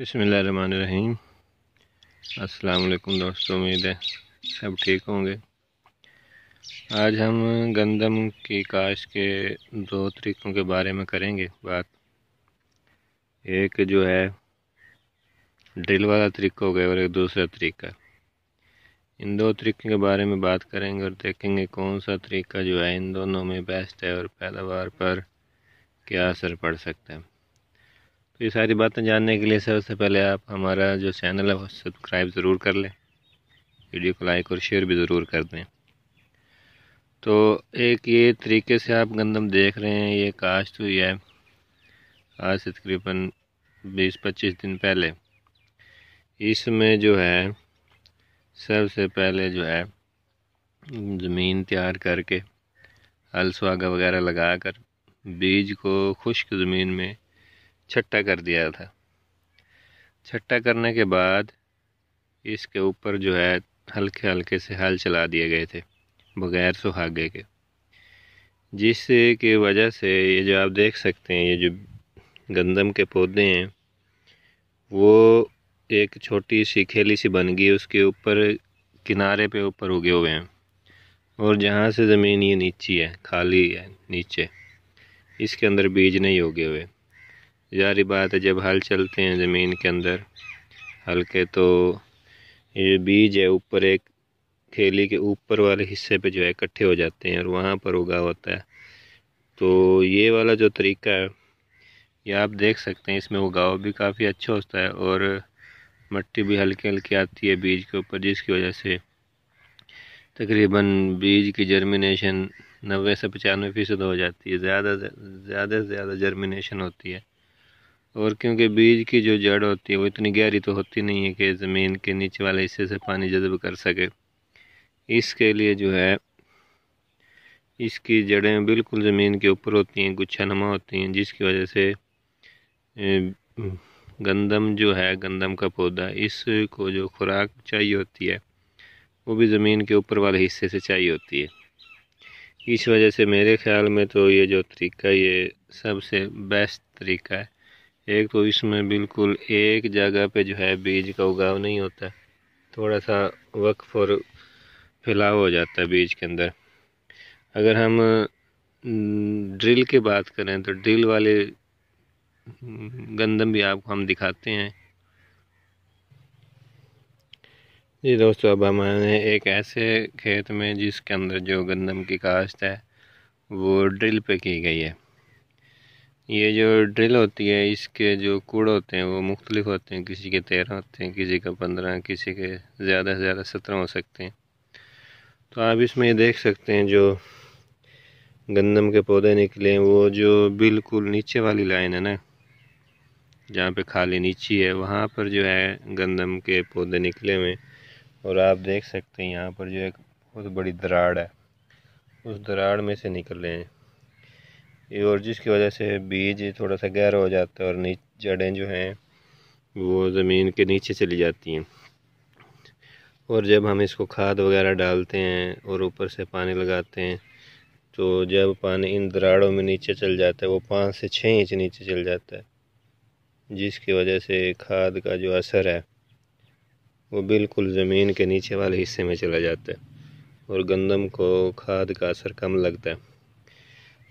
बिसमीम अस्सलाम दोस्तों उम्मीद है सब ठीक होंगे आज हम गंदम की काश के दो तरीक़ों के बारे में करेंगे बात एक जो है ड्रिल वाला तरीका हो गया और एक दूसरा तरीका इन दो तरीक़ों के बारे में बात करेंगे और देखेंगे कौन सा तरीका जो है इन दोनों में बेस्ट है और पैदावार पर क्या असर पड़ सकता है तो ये सारी बातें जानने के लिए सबसे पहले आप हमारा जो चैनल है वो सब्सक्राइब ज़रूर कर लें वीडियो को लाइक और शेयर भी ज़रूर कर दें तो एक ये तरीके से आप गंदम देख रहे हैं ये काश्त हुई है आज से तकरीबन 20-25 दिन पहले इसमें जो है सबसे पहले जो है ज़मीन तैयार करके हल सुहागा वगैरह लगा कर बीज को खुश्क ज़मीन में छट्टा कर दिया था छट्टा करने के बाद इसके ऊपर जो है हल्के हल्के से हल चला दिए गए थे बगैर सुहागे के जिससे के वजह से ये जो आप देख सकते हैं ये जो गंदम के पौधे हैं वो एक छोटी सी खेली सी बन गई उसके ऊपर किनारे पे ऊपर उगे हुए हैं और जहाँ से ज़मीन ये नीची है खाली है नीचे इसके अंदर बीज नहीं उगे हुए जारी बात है जब हल चलते हैं ज़मीन के अंदर हल के तो ये बीज है ऊपर एक खेली के ऊपर वाले हिस्से पे जो है इकट्ठे हो जाते हैं और वहाँ पर उगा होता है तो ये वाला जो तरीका है ये आप देख सकते हैं इसमें उगाव भी काफ़ी अच्छा होता है और मट्टी भी हल्की हल्की आती है बीज के ऊपर जिसकी वजह से तकरीबन बीज की जर्मिनेशन नबे से पचानवे फ़ीसद हो जाती है ज़्यादा ज़्यादा से ज़्यादा जर्मिनेशन होती है और क्योंकि बीज की जो जड़ होती है वो इतनी गहरी तो होती नहीं है कि ज़मीन के नीचे वाले हिस्से से पानी जज्ब कर सके इसके लिए जो है इसकी जड़ें बिल्कुल ज़मीन के ऊपर होती हैं गुच्छानुमा होती हैं जिसकी वजह से गंदम जो है गंदम का पौधा इसको जो खुराक चाहिए होती है वो भी ज़मीन के ऊपर वाले हिस्से से चाहिए होती है इस वजह से मेरे ख्याल में तो ये जो तरीका ये सबसे बेस्ट तरीका है एक तो इसमें बिल्कुल एक जगह पे जो है बीज का उगाव नहीं होता थोड़ा सा वक्फ और फैलाव हो जाता है बीज के अंदर अगर हम ड्रिल की बात करें तो ड्रिल वाले गंदम भी आपको हम दिखाते हैं जी दोस्तों अब हमारे एक ऐसे खेत में जिसके अंदर जो गंदम की काश्त है वो ड्रिल पे की गई है ये जो ड्रिल होती है इसके जो कूड़े होते हैं वो मुख्तलिफ होते हैं किसी के तेरह होते हैं किसी का पंद्रह किसी के ज़्यादा से ज़्यादा सत्रह हो सकते हैं तो आप इसमें ये देख सकते हैं जो गंदम के पौधे निकले हैं वो जो बिल्कुल नीचे वाली लाइन है ना जहाँ पे खाली नीची है वहाँ पर जो है गंदम के पौधे निकले हुए और आप देख सकते हैं यहाँ पर जो एक बहुत बड़ी दराड़ है उस दराड़ में से निकले हैं और जिसकी वजह से बीज थोड़ा सा गहरा हो जाता है और जड़ें जो हैं वो ज़मीन के नीचे चली जाती हैं और जब हम इसको खाद वगैरह डालते हैं और ऊपर से पानी लगाते हैं तो जब पानी इन दराड़ों में नीचे चल जाता है वो पाँच से छः इंच नीचे चल जाता है जिसकी वजह से खाद का जो असर है वो बिल्कुल ज़मीन के नीचे वाले हिस्से में चला जाता है और गंदम को खाद का असर कम लगता है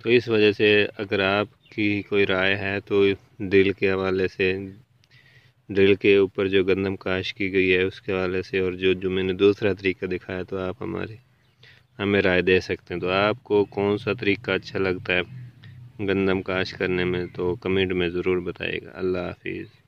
तो इस वजह से अगर आपकी कोई राय है तो दिल के हवाले से दिल के ऊपर जो गंदम काश की गई है उसके हवाले से और जो जो मैंने दूसरा तरीका दिखाया तो आप हमारे हमें राय दे सकते हैं तो आपको कौन सा तरीका अच्छा लगता है गंदम काश करने में तो कमेंट में ज़रूर बताइएगा अल्लाह हाफिज़